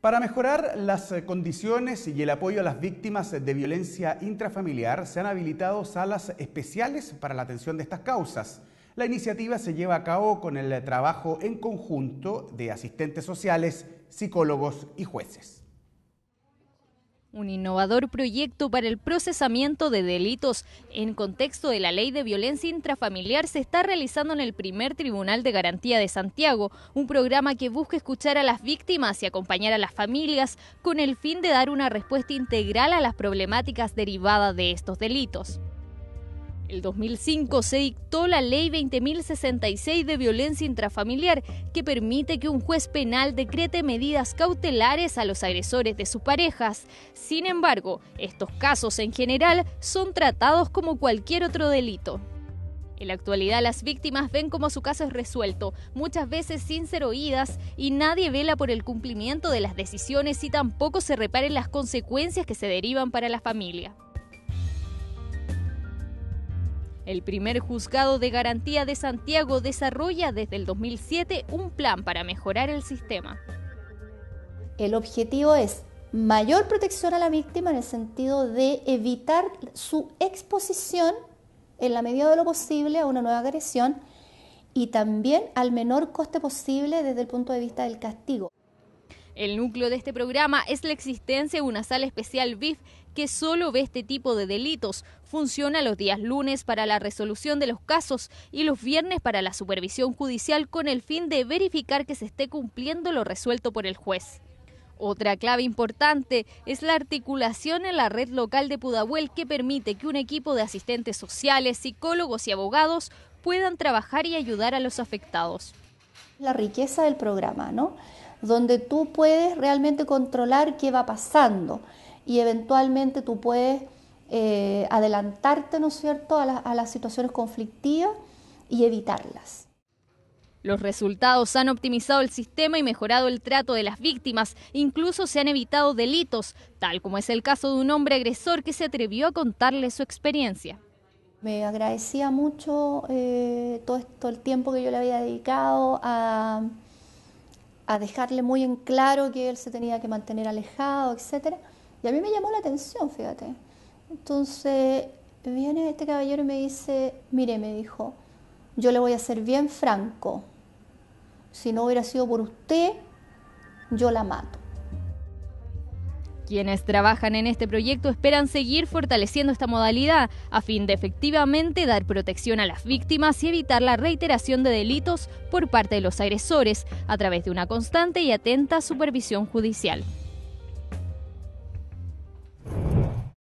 Para mejorar las eh, condiciones y el apoyo a las víctimas de violencia intrafamiliar, se han habilitado salas especiales para la atención de estas causas. La iniciativa se lleva a cabo con el trabajo en conjunto de asistentes sociales, psicólogos y jueces un innovador proyecto para el procesamiento de delitos en contexto de la ley de violencia intrafamiliar se está realizando en el primer Tribunal de Garantía de Santiago, un programa que busca escuchar a las víctimas y acompañar a las familias con el fin de dar una respuesta integral a las problemáticas derivadas de estos delitos el 2005 se dictó la Ley 20.066 de violencia intrafamiliar que permite que un juez penal decrete medidas cautelares a los agresores de sus parejas. Sin embargo, estos casos en general son tratados como cualquier otro delito. En la actualidad las víctimas ven como su caso es resuelto, muchas veces sin ser oídas, y nadie vela por el cumplimiento de las decisiones y tampoco se reparen las consecuencias que se derivan para la familia. El primer juzgado de garantía de Santiago desarrolla desde el 2007 un plan para mejorar el sistema. El objetivo es mayor protección a la víctima en el sentido de evitar su exposición en la medida de lo posible a una nueva agresión y también al menor coste posible desde el punto de vista del castigo. El núcleo de este programa es la existencia de una sala especial vif que solo ve este tipo de delitos. Funciona los días lunes para la resolución de los casos y los viernes para la supervisión judicial con el fin de verificar que se esté cumpliendo lo resuelto por el juez. Otra clave importante es la articulación en la red local de Pudahuel que permite que un equipo de asistentes sociales, psicólogos y abogados puedan trabajar y ayudar a los afectados. La riqueza del programa, ¿no? donde tú puedes realmente controlar qué va pasando y eventualmente tú puedes eh, adelantarte, ¿no es cierto?, a, las situaciones conflictivas y evitarlas. Los resultados han optimizado el sistema y mejorado el trato de las víctimas, incluso se han evitado delitos, tal como es el caso de un hombre agresor que se atrevió a contarle su experiencia. Me agradecía mucho eh, todo, todo el tiempo que yo le había dedicado a, a dejarle muy en claro que él se tenía que mantener alejado, etc. Y a mí me llamó la atención, fíjate. Entonces viene este caballero y me dice, mire, me dijo, yo le voy a ser bien franco, si no hubiera sido por usted, yo la mato. Quienes trabajan en este proyecto esperan seguir fortaleciendo esta modalidad a fin de efectivamente dar protección a las víctimas y evitar la reiteración de delitos por parte de los agresores a través de una constante y atenta supervisión judicial.